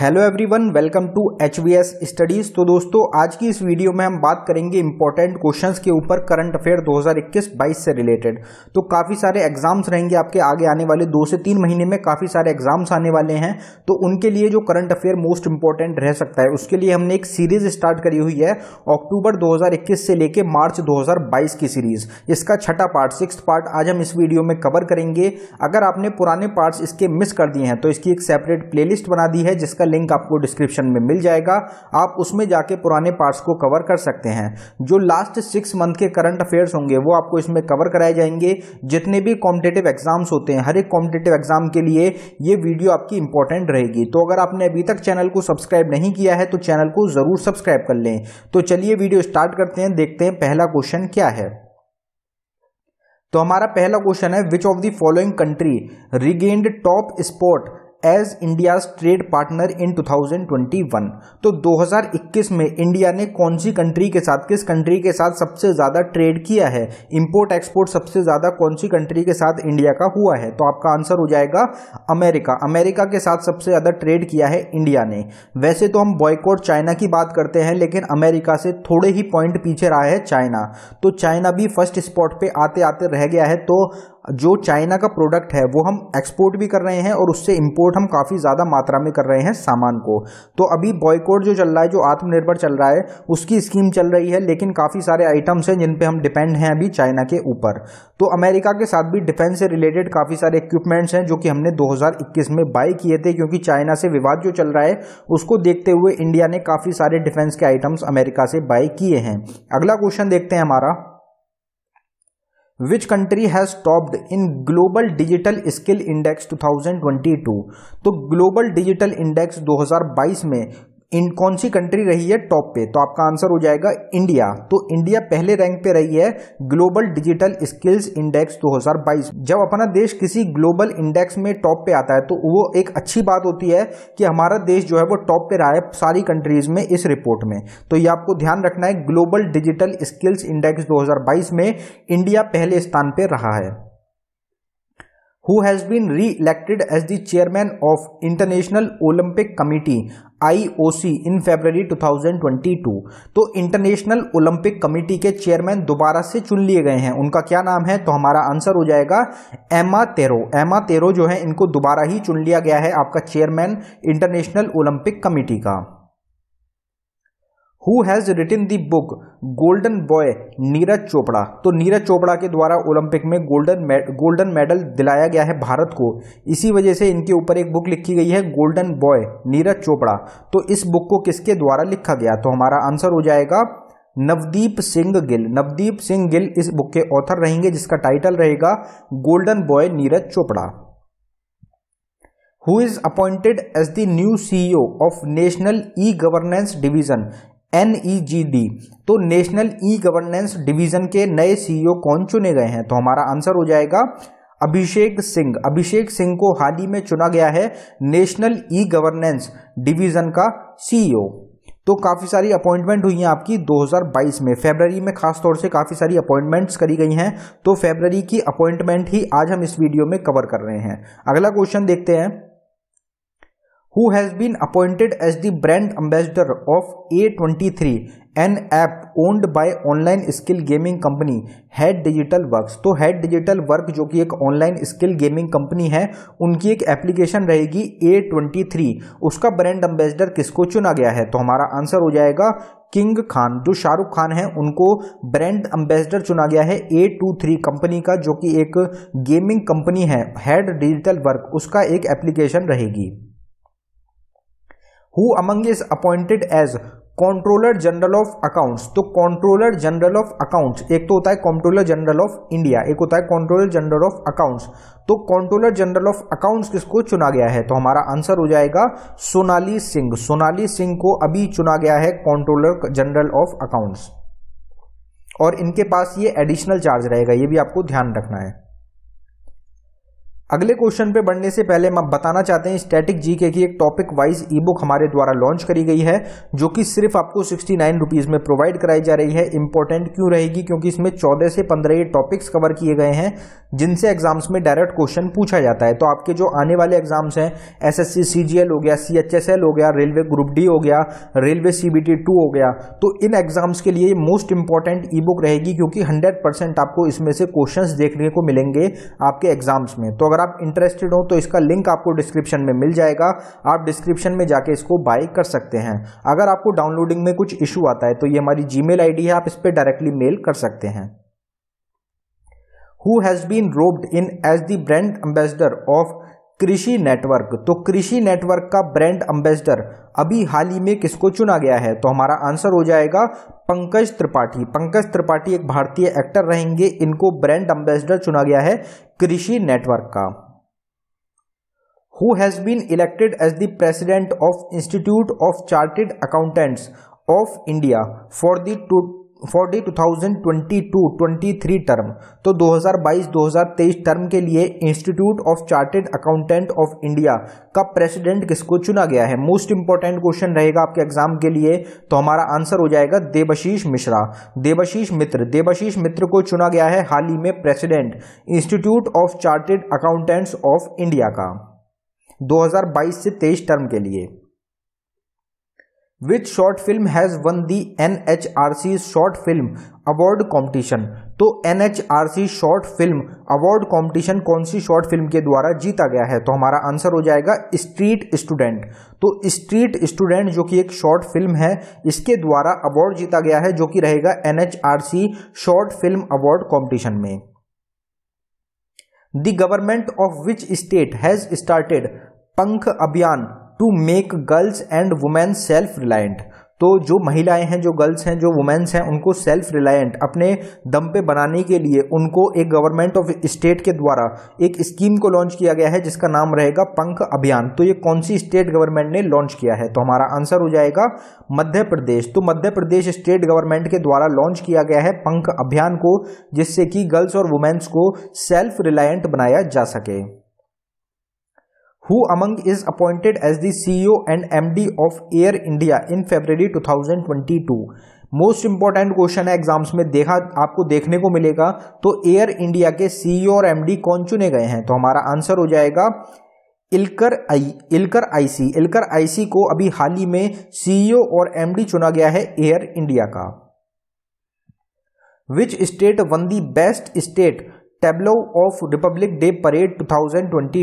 hello everyone welcome to H V S studies तो दोस्तों आज की इस वीडियो में हम बात करेंगे इंपॉर्टेंट क्वेश्चंस के ऊपर करंट अफेयर 2021-22 से रिलेटेड तो काफ़ी सारे एग्जाम्स रहेंगे आपके आगे आने वाले दो से तीन महीने में काफ़ी सारे एग्जाम्स आने वाले हैं तो उनके लिए जो करंट अफेयर मोस्ट इंपॉर्टेंट रह सकता है उसके लिए हमने एक सीरीज़ स्टार्ट करी हुई है अक्टूबर दो से लेकर मार्च दो की सीरीज़ इसका छठा पार्ट सिक्स पार्ट आज हम इस वीडियो में कवर करेंगे अगर आपने पुराने पार्ट्स इसके मिस कर दिए हैं तो इसकी एक सेपरेट प्ले बना दी है जिसका जिसका लिंक आपको डिस्क्रिप्शन में मिल जाएगा आप उसमें जाके पुराने पार्ट्स को कवर कर सकते हैं जो लास्ट सिक्स मंथ के करंट अफेयर्स होंगे वो आपको इसमें कवर कराए जाएंगे जितने भी कॉम्पिटेटिव एग्जाम्स होते हैं हर एक कॉम्पिटेटिव एग्जाम के लिए ये वीडियो आपकी इंपॉर्टेंट रहेगी तो अगर आपने अभी तक चैनल को सब्सक्राइब नहीं किया है तो चैनल को ज़रूर सब्सक्राइब कर लें तो चलिए वीडियो स्टार्ट करते हैं देखते हैं पहला क्वेश्चन क्या है तो हमारा पहला क्वेश्चन है which of the following country regained top spot as India trade partner in 2021 तो 2021 में इंडिया ने कौन सी कंट्री के साथ किस कंट्री के साथ सबसे ज़्यादा ट्रेड किया है इंपोर्ट एक्सपोर्ट सबसे ज़्यादा कौन सी कंट्री के साथ इंडिया का हुआ है तो आपका आंसर हो जाएगा अमेरिका अमेरिका के साथ सबसे ज़्यादा ट्रेड किया है इंडिया ने वैसे तो हम बॉयकॉट चाइना की बात करते हैं लेकिन अमेरिका से थोड़े ही पॉइंट पीछे रहा है चाइना तो चाइना भी फर्स्ट स्पॉट पर आते आते रह गया है तो जो चाइना का प्रोडक्ट है वो हम एक्सपोर्ट भी कर रहे हैं और उससे इंपोर्ट हम काफ़ी ज़्यादा मात्रा में कर रहे हैं सामान को तो अभी बॉयकॉट जो चल रहा है जो आत्मनिर्भर चल रहा है उसकी स्कीम चल रही है लेकिन काफ़ी सारे आइटम्स हैं जिन पे हम डिपेंड हैं अभी चाइना के ऊपर तो अमेरिका के साथ भी डिफेंस से रिलेटेड काफ़ी सारे इक्विपमेंट्स हैं जो कि हमने दो में बाई किए थे क्योंकि चाइना से विवाद जो चल रहा है उसको देखते हुए इंडिया ने काफ़ी सारे डिफेंस के आइटम्स अमेरिका से बाई किए हैं अगला क्वेश्चन देखते हैं हमारा which country has topped in global digital skill index 2022 तो ग्लोबल डिजिटल इंडेक्स 2022 में इन कौन सी कंट्री रही है टॉप पे तो आपका आंसर हो जाएगा इंडिया तो इंडिया पहले रैंक पे रही है ग्लोबल डिजिटल स्किल्स इंडेक्स 2022 जब अपना देश किसी ग्लोबल इंडेक्स में टॉप पे आता है तो वो एक अच्छी बात होती है कि हमारा देश जो है वो टॉप पे रहा है सारी कंट्रीज में इस रिपोर्ट में तो ये आपको ध्यान रखना है ग्लोबल डिजिटल स्किल्स इंडेक्स दो में इंडिया पहले स्थान पर रहा है who has been re elected as elected chairman of international Olympic International I O C in two thousand twenty two तो इंटरनेशनल ओलंपिक कमिटी के चेयरमैन दोबारा से चुन लिए गए हैं उनका क्या नाम है तो हमारा आंसर हो जाएगा एमा तेरो एमा तेरो जो है इनको दोबारा ही चुन लिया गया है आपका चेयरमैन इंटरनेशनल ओलंपिक कमेटी का who has written the book golden boy Neeraj Chopra तो नीरज चोपड़ा के द्वारा ओलंपिक में गोल्डन गोल्डन मेडल दिलाया गया है भारत को इसी वजह से इनके ऊपर एक बुक लिखी गई है गोल्डन बॉय नीरज चोपड़ा तो इस बुक को किसके द्वारा लिखा गया तो हमारा आंसर हो जाएगा नवदीप सिंह गिल नवदीप सिंह गिल इस बुक के ऑथर रहेंगे जिसका टाइटल रहेगा golden boy Neeraj Chopra who is appointed as the new CEO of national e governance division N E G D तो नेशनल ई गवर्नेंस डिवीजन के नए सीईओ e कौन चुने गए हैं तो हमारा आंसर हो जाएगा अभिषेक सिंह अभिषेक सिंह को हाल ही में चुना गया है नेशनल ई गवर्नेंस डिवीजन का सीईओ e तो काफ़ी सारी अपॉइंटमेंट हुई हैं आपकी 2022 में फेबररी में खास तौर से काफ़ी सारी अपॉइंटमेंट्स करी गई हैं तो फेबररी की अपॉइंटमेंट ही आज हम इस वीडियो में कवर कर रहे हैं अगला क्वेश्चन देखते हैं who has been appointed as appointed as the of A twenty three an app owned by online skill gaming company head digital work तो हेड डिजिटल वर्क जो कि एक ऑनलाइन स्किल गेमिंग कंपनी है उनकी एक application रहेगी A twenty three उसका brand ambassador किसको चुना गया है तो हमारा आंसर हो जाएगा किंग खान जो शाहरुख खान है उनको ब्रांड एम्बेसडर चुना गया है ए टू थ्री कंपनी का जो कि एक गेमिंग कंपनी है हेड डिजिटल वर्क उसका एक एप्लीकेशन रहेगी who among is appointed as controller general of accounts तो कंट्रोलर जनरल ऑफ अकाउंट्स एक तो होता है कंट्रोलर जनरल ऑफ इंडिया एक होता है कंट्रोलर जनरल ऑफ अकाउंट्स तो कंट्रोलर जनरल ऑफ अकाउंट्स किसको चुना गया है तो हमारा आंसर हो जाएगा सोनाली सिंह सोनाली सिंह को अभी चुना गया है कंट्रोलर जनरल ऑफ अकाउंट्स और इनके पास ये एडिशनल चार्ज रहेगा ये भी आपको ध्यान रखना है अगले क्वेश्चन पे बढ़ने से पहले हम बताना चाहते हैं स्टैटिक जीके की एक टॉपिक वाइज ई बुक हमारे द्वारा लॉन्च करी गई है जो कि सिर्फ आपको सिक्सटी नाइन रुपीज़ में प्रोवाइड कराई जा रही है इंपॉर्टेंट क्यों रहेगी क्योंकि इसमें चौदह से पंद्रह ये टॉपिक्स कवर किए गए हैं जिनसे एग्जाम्स में डायरेक्ट क्वेश्चन पूछा जाता है तो आपके जो आने वाले एग्जाम्स हैं एस एस सी हो गया सी एच एस एल हो गया रेलवे ग्रुप डी हो गया रेलवे सी बी टू हो गया तो इन एग्जाम्स के लिए मोस्ट इंपॉर्टेंट ई बुक रहेगी क्योंकि हंड्रेड परसेंट आपको इसमें से क्वेश्चन देखने को मिलेंगे आपके एग्जाम्स में तो अगर आप इंटरेस्टेड हो तो इसका लिंक आपको डिस्क्रिप्शन में मिल जाएगा आप डिस्क्रिप्शन में जाके इसको बाय कर सकते हैं अगर आपको डाउनलोडिंग में कुछ इशू आता है तो ये हमारी जी मेल है आप इस पर डायरेक्टली मेल कर सकते हैं who has been roped in as the brand ambassador of Krishi network तो कृषि नेटवर्क का ब्रांड एम्बेसडर अभी हाल ही में किसको चुना गया है तो हमारा आंसर हो जाएगा पंकज त्रिपाठी पंकज त्रिपाठी एक भारतीय एक्टर रहेंगे इनको ब्रांड एम्बेसडर चुना गया है कृषि नेटवर्क का who has been elected as the president of institute of chartered accountants of India for two for two twenty three term तो 2022-2023 टर्म के लिए institute of chartered accountant of India का president किसको चुना गया है मोस्ट इंपॉर्टेंट क्वेश्चन रहेगा आपके एग्जाम के लिए तो हमारा आंसर हो जाएगा देबशीष मिश्रा देवशीष मित्र देबशीष मित्र को चुना गया है हाल ही में president institute of chartered accountants of India का 2022 से 23 टर्म के लिए which short film has won the N H R C short film award competition तो N H R C short film award competition कौन सी शॉर्ट फिल्म के द्वारा जीता गया है तो हमारा आंसर हो जाएगा स्ट्रीट स्टूडेंट तो स्ट्रीट स्टूडेंट जो कि एक शॉर्ट फिल्म है इसके द्वारा अवार्ड जीता गया है जो कि रहेगा N H R C short film award competition में the government of which state has started Pankh Abhiyan to make girls and women self reliant तो जो महिलाएं हैं जो गर्ल्स हैं जो वुमेन्स हैं उनको सेल्फ रिलायंट अपने दम पे बनाने के लिए उनको एक गवर्नमेंट ऑफ स्टेट के द्वारा एक स्कीम को लॉन्च किया गया है जिसका नाम रहेगा पंख अभियान तो ये कौन सी स्टेट गवर्नमेंट ने लॉन्च किया है तो हमारा आंसर हो जाएगा मध्य प्रदेश तो मध्य प्रदेश स्टेट गवर्नमेंट के द्वारा लॉन्च किया गया है पंख अभियान को जिससे कि गर्ल्स और वुमेन्स को सेल्फ रिलायंट बनाया जा सके who among is and M D of Air India in Air two thousand twenty 2022 most important question है एग्जाम्स में देखा आपको देखने को मिलेगा तो एयर इंडिया के सीईओ e और एमडी कौन चुने गए हैं तो हमारा आंसर हो जाएगा इलकर आई इलकर आईसी इलकर आईसी को अभी हाल ही में सीईओ e और एमडी चुना गया है एयर इंडिया का which state won the best state tableau of Republic Day parade 2022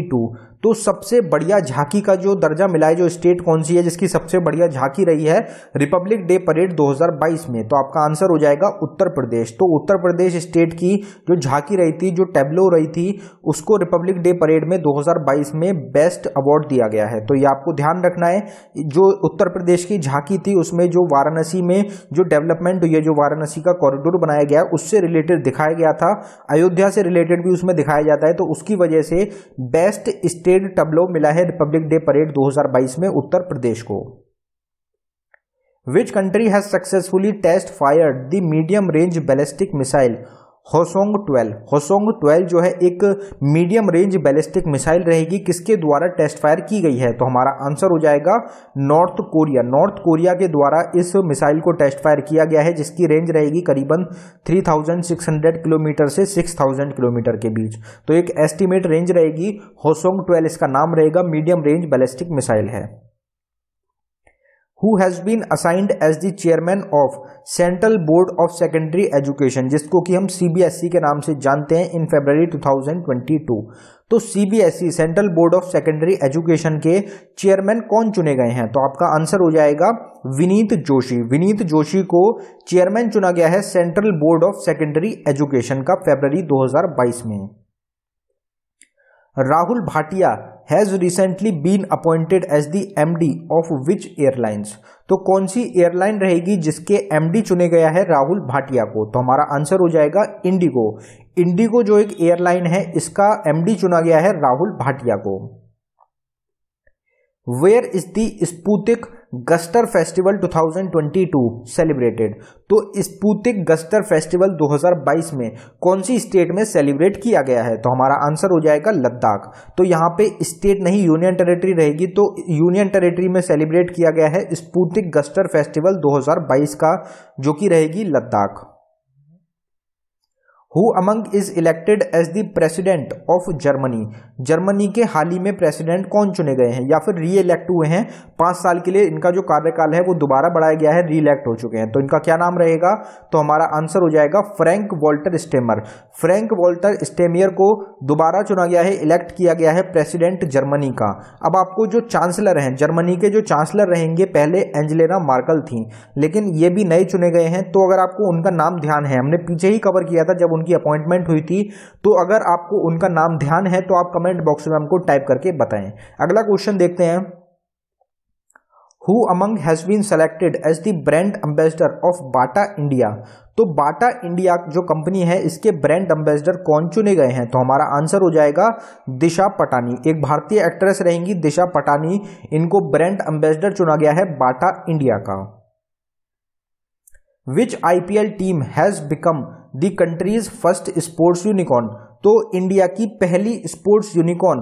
तो सबसे बढ़िया झांकी का जो दर्जा मिला है जो स्टेट कौन सी है जिसकी सबसे बढ़िया झांकी रही है रिपब्लिक डे परेड 2022 में तो आपका आंसर हो जाएगा उत्तर प्रदेश तो उत्तर प्रदेश स्टेट की जो झांकी रही थी जो टेबलो रही थी उसको रिपब्लिक डे परेड में 2022 में बेस्ट अवार्ड दिया गया है तो ये आपको ध्यान रखना है जो उत्तर प्रदेश की झांकी थी उसमें जो वाराणसी में जो डेवलपमेंट हुई है जो वाराणसी का कॉरिडोर बनाया गया उससे रिलेटेड दिखाया गया था अयोध्या से रिलेटेड भी उसमें दिखाया जाता है तो उसकी वजह से बेस्ट स्टेट ब्रिगेड टब्लो मिला है रिपब्लिक डे परेड 2022 में उत्तर प्रदेश को which country has successfully test fired the medium range ballistic missile Hwasong 12 Hwasong 12 जो है एक मीडियम रेंज बैलिस्टिक मिसाइल रहेगी किसके द्वारा टेस्ट फायर की गई है तो हमारा आंसर हो जाएगा नॉर्थ कोरिया नॉर्थ कोरिया के द्वारा इस मिसाइल को टेस्ट फायर किया गया है जिसकी रेंज रहेगी करीबन 3600 किलोमीटर से 6000 किलोमीटर के बीच तो एक एस्टिमेट रेंज रहेगी होसोंग ट्वेल्व इसका नाम रहेगा मीडियम रेंज बैलिस्टिक मिसाइल है who has been assigned as the chairman of central board of secondary education जिसको कि हम सी बी एस ई के नाम से जानते हैं इन फेबररी टू तो C B S E central board of secondary education के चेयरमैन कौन चुने गए हैं तो आपका आंसर हो जाएगा विनीत जोशी विनीत जोशी को चेयरमैन चुना गया है central board of secondary education का फेबररी बाईस में Bhatia has recently been appointed as the M D of which airlines तो कौन सी एयरलाइन रहेगी जिसके एमडी चुने गया है राहुल भाटिया को तो हमारा आंसर हो जाएगा इंडिगो इंडिगो जो एक एयरलाइन है इसका एमडी चुना गया है राहुल भाटिया को where is the Spituk Gustor festival 2022 celebrated तो स्पूतिक गस्टर फेस्टिवल 2022 में कौन सी स्टेट में सेलिब्रेट किया गया है तो हमारा आंसर हो जाएगा लद्दाख तो यहाँ पे स्टेट नहीं यूनियन टेरिटरी रहेगी तो यूनियन टेरिटरी में सेलिब्रेट किया गया है स्पूतिक गस्टर फेस्टिवल 2022 का जो कि रहेगी Ladakh who among is elected as the president of Germany Germany के हाल ही में प्रेसिडेंट कौन चुने गए हैं या फिर री इलेक्ट हुए हैं पांच साल के लिए इनका जो कार्यकाल है वो दोबारा बढ़ाया गया है री इलेक्ट हो चुके हैं तो इनका क्या नाम रहेगा तो हमारा आंसर हो जाएगा Frank Walter Steinmeier Frank Walter Steinmeier को दोबारा चुना गया है इलेक्ट किया गया है प्रेसिडेंट जर्मनी का अब आपको जो चांसलर हैं जर्मनी के जो चांसलर रहेंगे पहले एंजेलेना मार्कल थी लेकिन ये भी नए चुने गए हैं तो अगर आपको उनका नाम ध्यान है हमने पीछे ही कवर किया था जब उनकी अपॉइंटमेंट हुई थी तो अगर आपको उनका नाम ध्यान है तो आप कमेंट बॉक्स में हमको टाइप करके बताएं अगला क्वेश्चन देखते हैं who among has been selected as the brand ambassador of Bata India तो बाटा इंडिया जो कंपनी है इसके ब्रांड एम्बेसडर कौन चुने गए हैं तो हमारा आंसर हो जाएगा दिशा पटानी एक भारतीय एक्ट्रेस रहेंगी दिशा पटानी इनको ब्रांड एम्बेसडर चुना गया है बाटा इंडिया का which I P L team has become the country's first sports unicorn तो इंडिया की पहली स्पोर्ट्स यूनिकॉर्न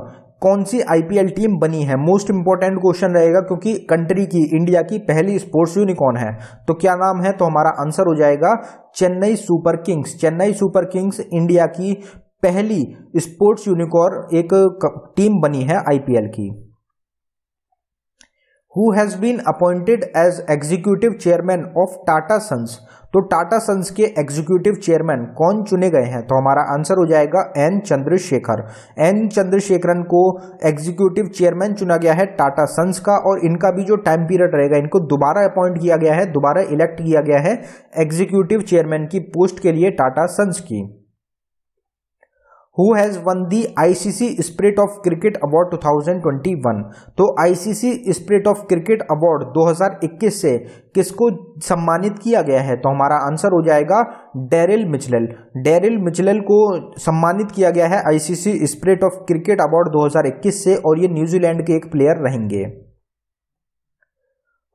कौन सी आईपीएल टीम बनी है मोस्ट इंपॉर्टेंट क्वेश्चन रहेगा क्योंकि कंट्री की इंडिया की पहली स्पोर्ट्स यूनिकॉर्न है तो क्या नाम है तो हमारा आंसर हो जाएगा Chennai Super Kings Chennai Super Kings India की पहली स्पोर्ट्स यूनिकॉर्न एक टीम बनी है आईपीएल की who has been appointed as executive chairman of Tata Sons तो टाटा सन्स के एग्जीक्यूटिव चेयरमैन कौन चुने गए हैं तो हमारा आंसर हो जाएगा एन चंद्रशेखर एन चंद्रशेखरन को एग्जीक्यूटिव चेयरमैन चुना गया है टाटा सन्स का और इनका भी जो टाइम पीरियड रहेगा इनको दोबारा अपॉइंट किया गया है दोबारा इलेक्ट किया गया है एग्जीक्यूटिव चेयरमैन की पोस्ट के लिए टाटा सन्स की who has spirit of cricket award two thousand twenty 2021 तो ऑफ क्रिकेट अवार्ड दो हजार 2021 से किसको सम्मानित किया गया है तो हमारा आंसर हो जाएगा डेरिल मिचलेल डेरिल मिचलेल को सम्मानित किया गया है ICC spirit of cricket award 2021 से और ये न्यूजीलैंड के एक प्लेयर रहेंगे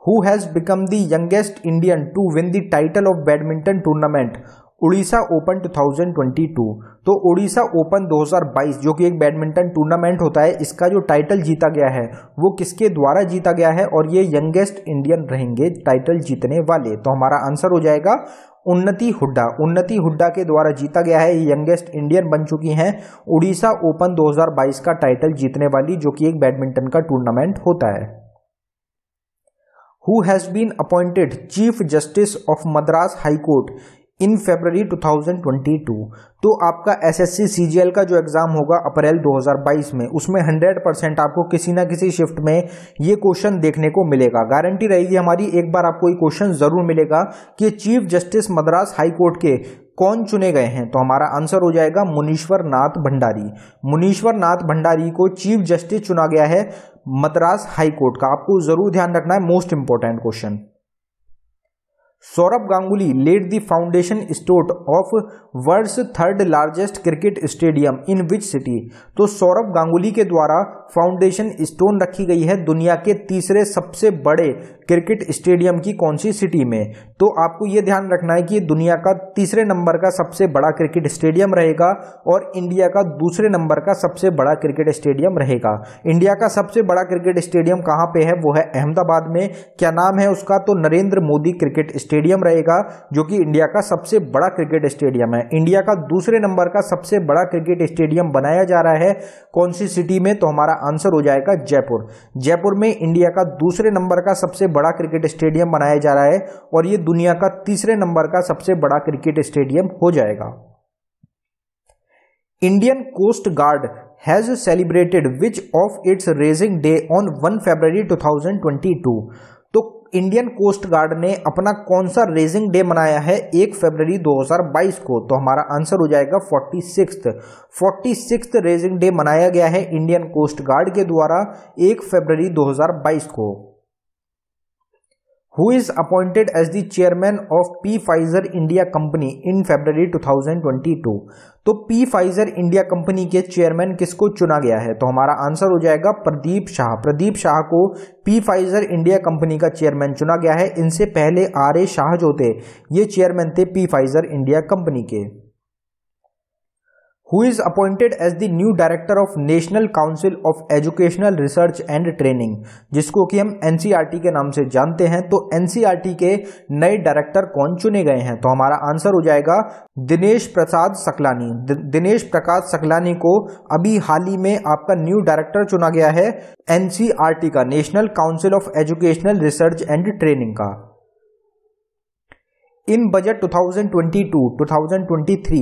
who has become the youngest Indian to win the title of badminton tournament Orissa open 2022 तो उड़ीसा ओपन 2022 जो कि एक बैडमिंटन टूर्नामेंट होता है इसका जो टाइटल जीता गया है वो किसके द्वारा जीता गया है और ये यंगेस्ट इंडियन रहेंगे टाइटल जीतने वाले तो हमारा आंसर हो जाएगा उन्नति हुड्डा उन्नति हुड्डा के द्वारा जीता गया है ये यंगेस्ट इंडियन बन चुकी हैं उड़ीसा ओपन 2022 का टाइटल जीतने वाली जो कि एक बैडमिंटन का टूर्नामेंट होता है who has been appointed chief justice of Madras high court in February 2022 तो आपका एसएससी सीजीएल का जो एग्ज़ाम होगा अप्रैल 2022 में उसमें 100 परसेंट आपको किसी ना किसी शिफ्ट में ये क्वेश्चन देखने को मिलेगा गारंटी रहेगी हमारी एक बार आपको ये क्वेश्चन ज़रूर मिलेगा कि chief justice Madras high court के कौन चुने गए हैं तो हमारा आंसर हो जाएगा मुनीश्वर नाथ भंडारी मुनीश्वर नाथ भंडारी को चीफ जस्टिस चुना गया है मद्रास हाई कोर्ट का आपको ज़रूर ध्यान रखना है most important question Sourav Ganguly led the foundation stone of world's third largest cricket stadium in which city तो सौरभ गांगुली के द्वारा फाउंडेशन स्टोन रखी गई है दुनिया के तीसरे सबसे बड़े क्रिकेट स्टेडियम की कौन सी सिटी में तो आपको ये ध्यान रखना है कि दुनिया का तीसरे नंबर का सबसे बड़ा क्रिकेट स्टेडियम रहेगा और इंडिया का दूसरे नंबर का सबसे बड़ा क्रिकेट स्टेडियम रहेगा इंडिया का सबसे बड़ा क्रिकेट स्टेडियम कहाँ पे है वो है अहमदाबाद में क्या नाम है उसका तो नरेंद्र मोदी क्रिकेट स्टेडियम रहेगा जो कि इंडिया का सबसे बड़ा क्रिकेट स्टेडियम है इंडिया का दूसरे नंबर का सबसे बड़ा क्रिकेट स्टेडियम बनाया जा रहा है कौन सी सिटी में तो हमारा आंसर हो जाएगा जयपुर जयपुर में इंडिया का दूसरे नंबर का सबसे बड़ा क्रिकेट स्टेडियम बनाया जा रहा है और ये दुनिया का तीसरे नंबर का सबसे बड़ा क्रिकेट स्टेडियम हो जाएगा Indian coast guard has celebrated which of its raising day on one February two तो इंडियन कोस्ट गार्ड ने अपना कौन सा रेजिंग डे मनाया है एक फरवरी 2022 को तो हमारा आंसर हो जाएगा forty forty six raising day मनाया गया है इंडियन कोस्ट गार्ड के द्वारा एक फरवरी 2022 को who is appointed as the chairman of P Pfizer India Company in February 2022 तो P Pfizer India Company के चेयरमैन किसको चुना गया है तो हमारा आंसर हो जाएगा प्रदीप शाह प्रदीप शाह को P Pfizer India Company का चेयरमैन चुना गया है इनसे पहले आर ए शाह जो थे ये चेयरमैन थे P Pfizer India Company के who is appointed as the new director of National Council of Educational Research and Training जिसको कि हम एनसीईआरटी e के नाम से जानते हैं तो एनसीईआरटी e के नए डायरेक्टर कौन चुने गए हैं तो हमारा आंसर हो जाएगा दिनेश प्रसाद सकलानी दिनेश प्रकाश सकलानी को अभी हाल ही में आपका न्यू डायरेक्टर चुना गया है एनसीईआरटी e का national council of educational research and training का in budget 2022-2023,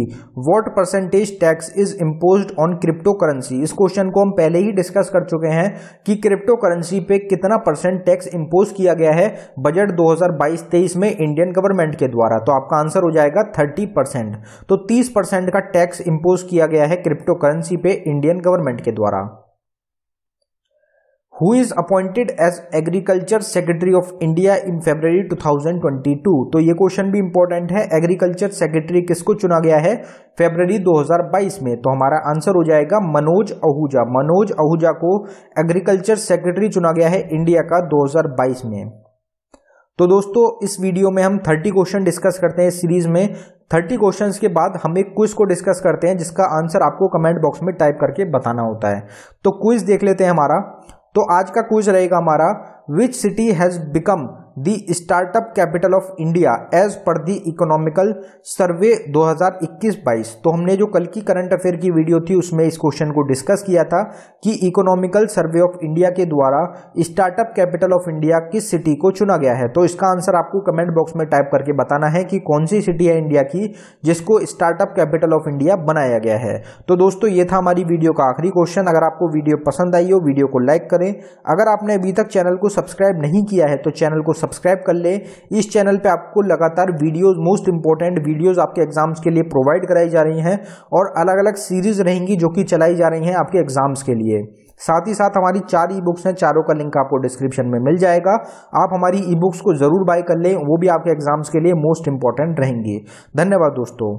percentage tax is impose on crypto currency इस क्वेश्चन को हम पहले ही डिस्कस कर चुके हैं कि क्रिप्टो करेंसी पे कितना परसेंट टैक्स इम्पोज किया गया है बजट 2022-23 में इंडियन गवर्नमेंट के द्वारा तो आपका आंसर हो जाएगा 30 परसेंट तो 30 परसेंट का टैक्स इम्पोज किया गया है क्रिप्टो करेंसी पे इंडियन गवर्नमेंट के द्वारा who is appointed as agriculture secretary of India in February 2022 तो ये क्वेश्चन भी इंपॉर्टेंट है एग्रीकल्चर सेक्रेटरी किसको चुना गया है फेब्रवरी 2022 में तो हमारा आंसर हो जाएगा मनोज आहूजा मनोज आहूजा को एग्रीकल्चर सेक्रेटरी चुना गया है इंडिया का 2022 में तो दोस्तों इस वीडियो में हम 30 क्वेश्चन डिस्कस करते हैं सीरीज में 30 क्वेश्चंस के बाद हम एक क्विज को डिस्कस करते हैं जिसका आंसर आपको कमेंट बॉक्स में टाइप करके बताना होता है तो क्विज देख लेते हैं हमारा तो आज का क्विज रहेगा हमारा which city has become the startup capital of India as per the economical सर्वे 2021-22 तो हमने जो कल की करंट अफेयर की वीडियो थी उसमें इस क्वेश्चन को डिस्कस किया था कि इकोनॉमिकल सर्वे ऑफ इंडिया के द्वारा स्टार्टअप कैपिटल ऑफ इंडिया किस सिटी को चुना गया है तो इसका आंसर आपको कमेंट बॉक्स में टाइप करके बताना है कि कौन सी सिटी है इंडिया की जिसको स्टार्टअप कैपिटल ऑफ इंडिया बनाया गया है तो दोस्तों ये था हमारी वीडियो का आखिरी क्वेश्चन अगर आपको वीडियो पसंद आई हो वीडियो को लाइक करें अगर आपने अभी तक चैनल को सब्सक्राइब नहीं किया है तो चैनल को सब्सक्राइब कर ले इस चैनल पे आपको लगातार वीडियोस मोस्ट इंपॉर्टेंट वीडियोस आपके एग्जाम्स के लिए प्रोवाइड कराई जा रही हैं और अलग अलग सीरीज रहेंगी जो कि चलाई जा रही हैं आपके एग्जाम्स के लिए साथ ही साथ हमारी चार ई बुक्स हैं चारों का लिंक आपको डिस्क्रिप्शन में मिल जाएगा आप हमारी ई बुक्स को ज़रूर बाय कर लें वो भी आपके एग्जाम्स के लिए मोस्ट इंपॉर्टेंट रहेंगी धन्यवाद दोस्तों